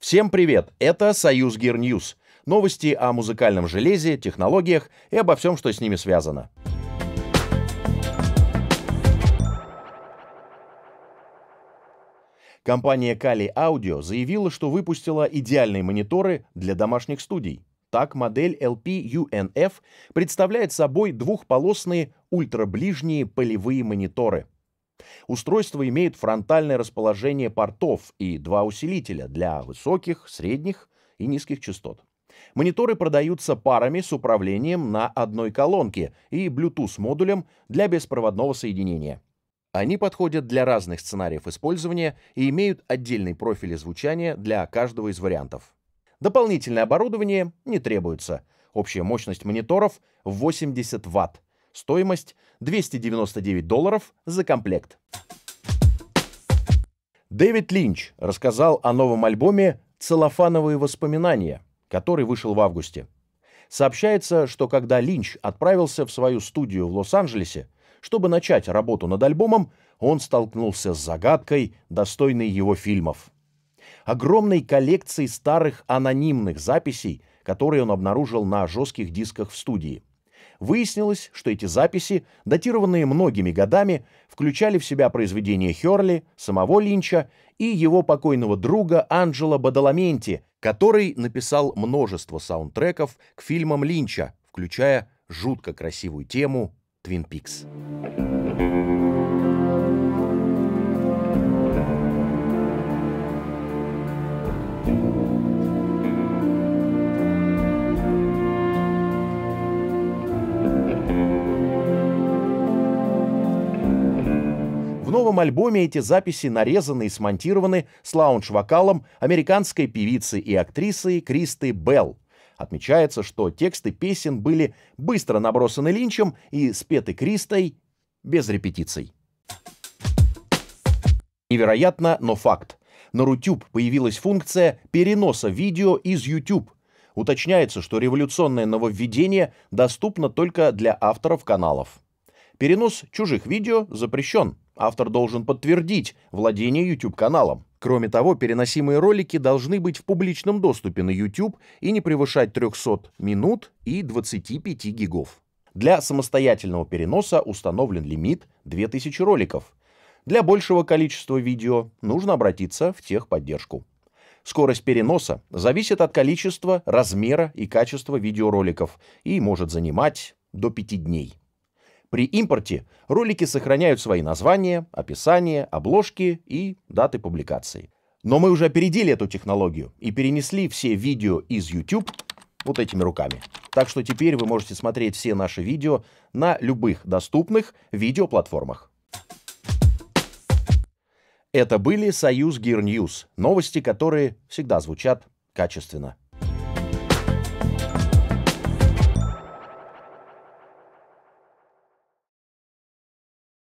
Всем привет! Это «Союз Гир Ньюс». Новости о музыкальном железе, технологиях и обо всем, что с ними связано. Компания Kali Audio заявила, что выпустила идеальные мониторы для домашних студий. Так, модель LP-UNF представляет собой двухполосные ультраближние полевые мониторы – Устройство имеет фронтальное расположение портов и два усилителя для высоких, средних и низких частот. Мониторы продаются парами с управлением на одной колонке и Bluetooth-модулем для беспроводного соединения. Они подходят для разных сценариев использования и имеют отдельный профиль звучания для каждого из вариантов. Дополнительное оборудование не требуется. Общая мощность мониторов 80 Вт, Стоимость 299 долларов за комплект. Дэвид Линч рассказал о новом альбоме «Целлофановые воспоминания», который вышел в августе. Сообщается, что когда Линч отправился в свою студию в Лос-Анджелесе, чтобы начать работу над альбомом, он столкнулся с загадкой, достойной его фильмов. Огромной коллекцией старых анонимных записей, которые он обнаружил на жестких дисках в студии – Выяснилось, что эти записи, датированные многими годами, включали в себя произведения Херли, самого Линча и его покойного друга Анджело Бадаламенти, который написал множество саундтреков к фильмам Линча, включая жутко красивую тему «Твин Пикс». Твин Пикс. В новом альбоме эти записи нарезаны и смонтированы с лаунж-вокалом американской певицы и актрисы Кристы Белл. Отмечается, что тексты песен были быстро набросаны Линчем и спеты Кристой без репетиций. Невероятно, но факт. На Рутюб появилась функция переноса видео из YouTube. Уточняется, что революционное нововведение доступно только для авторов каналов. Перенос чужих видео запрещен автор должен подтвердить владение YouTube-каналом. Кроме того, переносимые ролики должны быть в публичном доступе на YouTube и не превышать 300 минут и 25 гигов. Для самостоятельного переноса установлен лимит 2000 роликов. Для большего количества видео нужно обратиться в техподдержку. Скорость переноса зависит от количества, размера и качества видеороликов и может занимать до 5 дней. При импорте ролики сохраняют свои названия, описания, обложки и даты публикации. Но мы уже опередили эту технологию и перенесли все видео из YouTube вот этими руками. Так что теперь вы можете смотреть все наши видео на любых доступных видеоплатформах. Это были «Союз Гир Ньюс», новости, которые всегда звучат качественно.